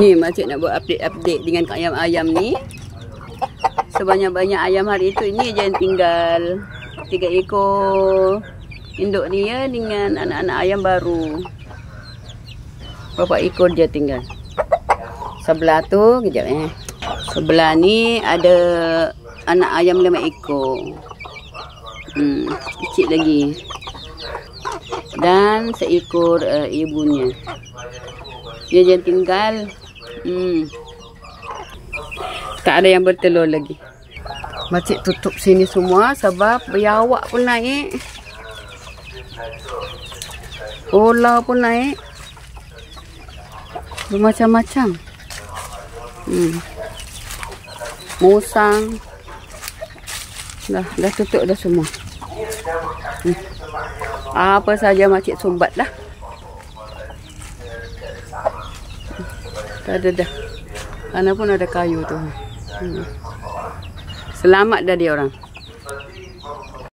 Ni macam nak buat update-update dengan kak ayam-ayam ni. Sebanyak-banyak ayam hari itu ini aja yang tinggal. Tiga ekor induk dia ya, dengan anak-anak ayam baru. Bapa ekor dia tinggal? Sebelah tu kejap eh. Sebelah ni ada anak ayam lima ekor. Hmm, kecil lagi dan seekor uh, ibunya. Dia yang tinggal. Hmm. Tak ada yang bertelur lagi. Makcik tutup sini semua sebab biawak pun naik. Ola pun naik. macam macam Hmm. Musang. Dah, dah tutup dah semua. Hmm apa saja makcik sumbat lah tak ada dah mana pun ada kayu tu hmm. selamat dah dia orang